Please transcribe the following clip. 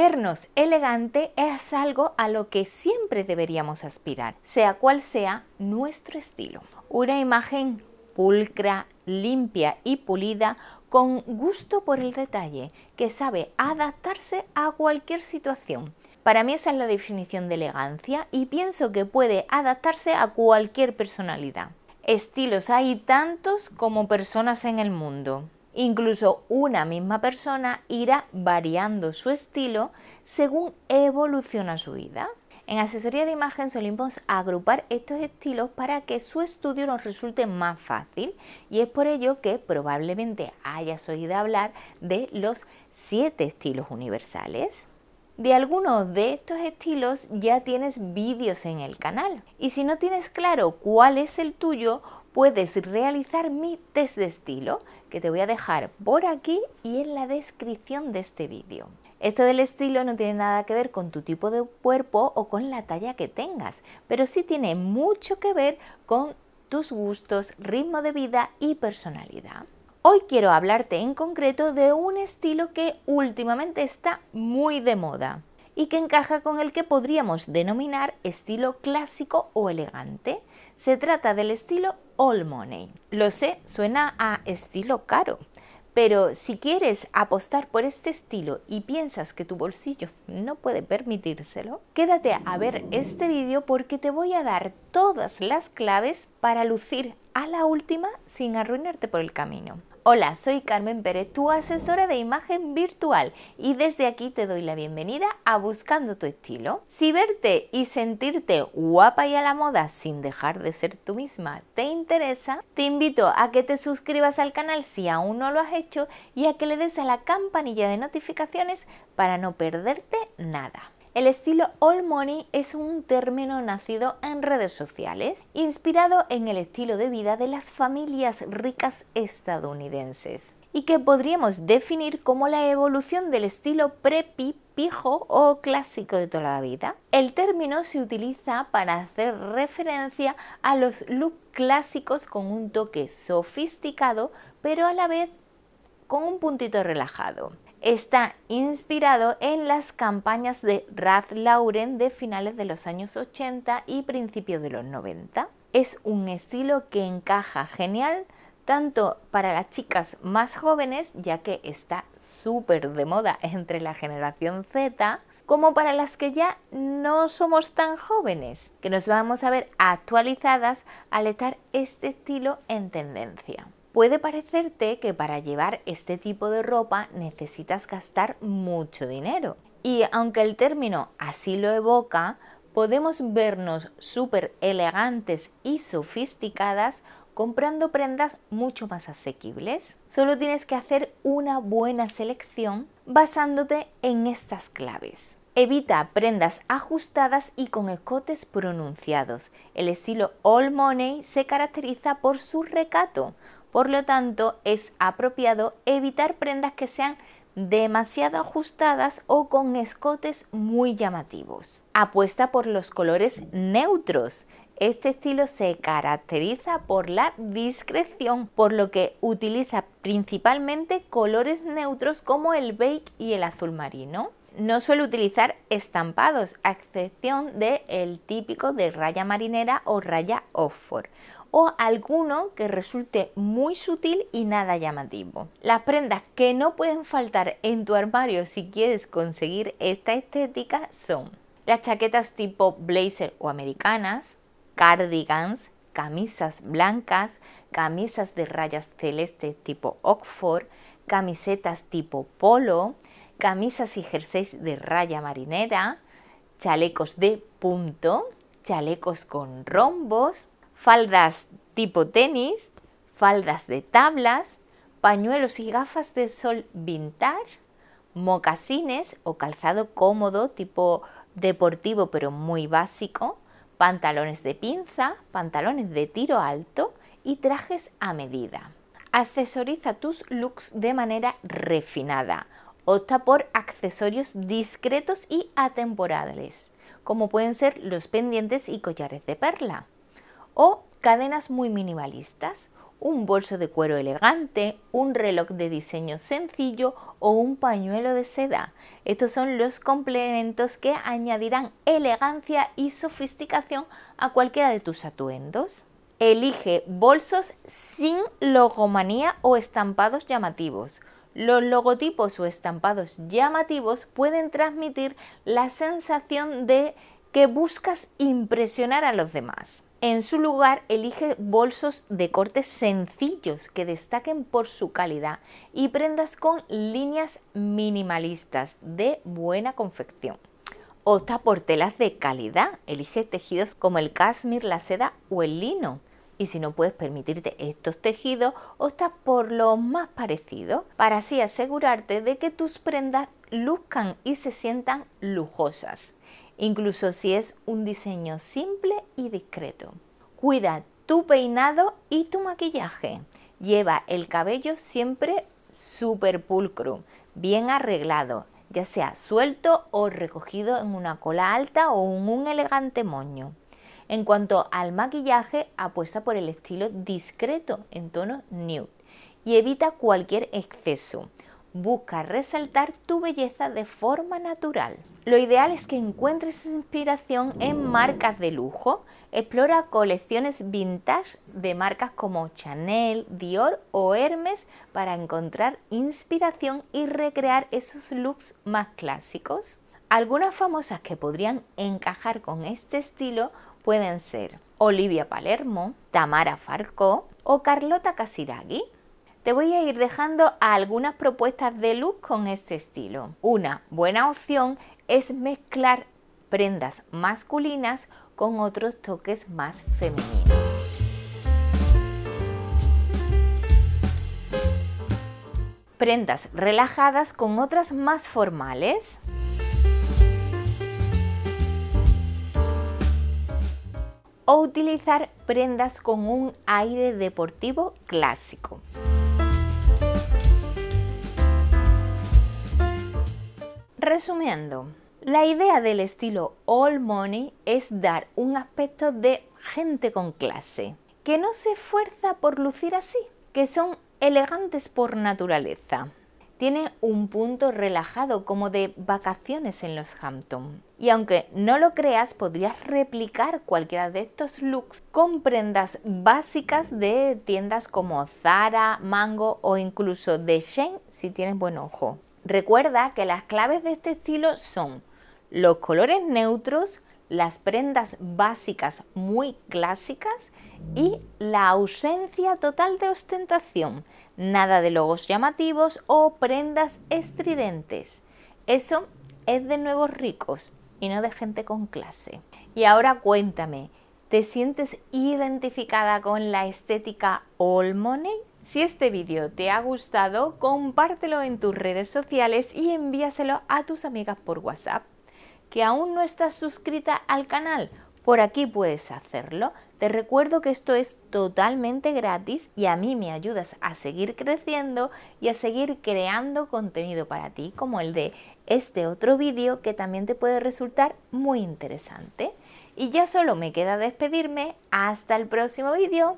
Vernos elegante es algo a lo que siempre deberíamos aspirar, sea cual sea nuestro estilo. Una imagen pulcra, limpia y pulida con gusto por el detalle, que sabe adaptarse a cualquier situación. Para mí esa es la definición de elegancia y pienso que puede adaptarse a cualquier personalidad. Estilos hay tantos como personas en el mundo. Incluso una misma persona irá variando su estilo según evoluciona su vida. En asesoría de imagen solemos agrupar estos estilos para que su estudio nos resulte más fácil y es por ello que probablemente hayas oído hablar de los siete estilos universales. De algunos de estos estilos ya tienes vídeos en el canal. Y si no tienes claro cuál es el tuyo, puedes realizar mi test de estilo, que te voy a dejar por aquí y en la descripción de este vídeo. Esto del estilo no tiene nada que ver con tu tipo de cuerpo o con la talla que tengas, pero sí tiene mucho que ver con tus gustos, ritmo de vida y personalidad. Hoy quiero hablarte en concreto de un estilo que últimamente está muy de moda y que encaja con el que podríamos denominar estilo clásico o elegante. Se trata del estilo all money. Lo sé, suena a estilo caro, pero si quieres apostar por este estilo y piensas que tu bolsillo no puede permitírselo, quédate a ver este vídeo porque te voy a dar todas las claves para lucir a la última sin arruinarte por el camino. Hola, soy Carmen Pérez, tu asesora de imagen virtual y desde aquí te doy la bienvenida a Buscando tu estilo. Si verte y sentirte guapa y a la moda sin dejar de ser tú misma te interesa, te invito a que te suscribas al canal si aún no lo has hecho y a que le des a la campanilla de notificaciones para no perderte nada. El estilo All Money es un término nacido en redes sociales, inspirado en el estilo de vida de las familias ricas estadounidenses y que podríamos definir como la evolución del estilo preppy, pijo o clásico de toda la vida. El término se utiliza para hacer referencia a los looks clásicos con un toque sofisticado, pero a la vez con un puntito relajado está inspirado en las campañas de Ralph Lauren de finales de los años 80 y principios de los 90. Es un estilo que encaja genial tanto para las chicas más jóvenes, ya que está súper de moda entre la generación Z, como para las que ya no somos tan jóvenes, que nos vamos a ver actualizadas al estar este estilo en tendencia. Puede parecerte que para llevar este tipo de ropa necesitas gastar mucho dinero. Y aunque el término así lo evoca, podemos vernos súper elegantes y sofisticadas comprando prendas mucho más asequibles. Solo tienes que hacer una buena selección basándote en estas claves. Evita prendas ajustadas y con escotes pronunciados. El estilo All Money se caracteriza por su recato, por lo tanto, es apropiado evitar prendas que sean demasiado ajustadas o con escotes muy llamativos. Apuesta por los colores neutros. Este estilo se caracteriza por la discreción, por lo que utiliza principalmente colores neutros como el beige y el azul marino. No suele utilizar estampados, a excepción del típico de raya marinera o raya Oxford o alguno que resulte muy sutil y nada llamativo. Las prendas que no pueden faltar en tu armario si quieres conseguir esta estética son las chaquetas tipo blazer o americanas, cardigans, camisas blancas, camisas de rayas celeste tipo Oxford, camisetas tipo polo, camisas y jerseys de raya marinera, chalecos de punto, chalecos con rombos, faldas tipo tenis, faldas de tablas, pañuelos y gafas de sol vintage, mocasines o calzado cómodo tipo deportivo pero muy básico, pantalones de pinza, pantalones de tiro alto y trajes a medida. Accesoriza tus looks de manera refinada. Opta por accesorios discretos y atemporales, como pueden ser los pendientes y collares de perla o cadenas muy minimalistas, un bolso de cuero elegante, un reloj de diseño sencillo o un pañuelo de seda. Estos son los complementos que añadirán elegancia y sofisticación a cualquiera de tus atuendos. Elige bolsos sin logomanía o estampados llamativos. Los logotipos o estampados llamativos pueden transmitir la sensación de que buscas impresionar a los demás. En su lugar, elige bolsos de cortes sencillos que destaquen por su calidad y prendas con líneas minimalistas de buena confección. Opta por telas de calidad, elige tejidos como el cashmere, la seda o el lino. Y si no puedes permitirte estos tejidos, opta por lo más parecido para así asegurarte de que tus prendas luzcan y se sientan lujosas incluso si es un diseño simple y discreto. Cuida tu peinado y tu maquillaje. Lleva el cabello siempre súper pulcro, bien arreglado, ya sea suelto o recogido en una cola alta o en un elegante moño. En cuanto al maquillaje, apuesta por el estilo discreto en tono nude y evita cualquier exceso, Busca resaltar tu belleza de forma natural. Lo ideal es que encuentres inspiración en marcas de lujo. Explora colecciones vintage de marcas como Chanel, Dior o Hermes para encontrar inspiración y recrear esos looks más clásicos. Algunas famosas que podrían encajar con este estilo pueden ser Olivia Palermo, Tamara Farco, o Carlota Casiraghi te voy a ir dejando algunas propuestas de look con este estilo. Una buena opción es mezclar prendas masculinas con otros toques más femeninos. Prendas relajadas con otras más formales. O utilizar prendas con un aire deportivo clásico. Resumiendo, la idea del estilo All Money es dar un aspecto de gente con clase, que no se esfuerza por lucir así, que son elegantes por naturaleza. Tiene un punto relajado como de vacaciones en los Hamptons. Y aunque no lo creas, podrías replicar cualquiera de estos looks con prendas básicas de tiendas como Zara, Mango o incluso de Shane si tienes buen ojo. Recuerda que las claves de este estilo son los colores neutros, las prendas básicas muy clásicas y la ausencia total de ostentación, nada de logos llamativos o prendas estridentes. Eso es de nuevos ricos y no de gente con clase. Y ahora cuéntame, ¿te sientes identificada con la estética All Money? Si este vídeo te ha gustado, compártelo en tus redes sociales y envíaselo a tus amigas por WhatsApp. ¿Que aún no estás suscrita al canal? Por aquí puedes hacerlo. Te recuerdo que esto es totalmente gratis y a mí me ayudas a seguir creciendo y a seguir creando contenido para ti, como el de este otro vídeo que también te puede resultar muy interesante. Y ya solo me queda despedirme. Hasta el próximo vídeo.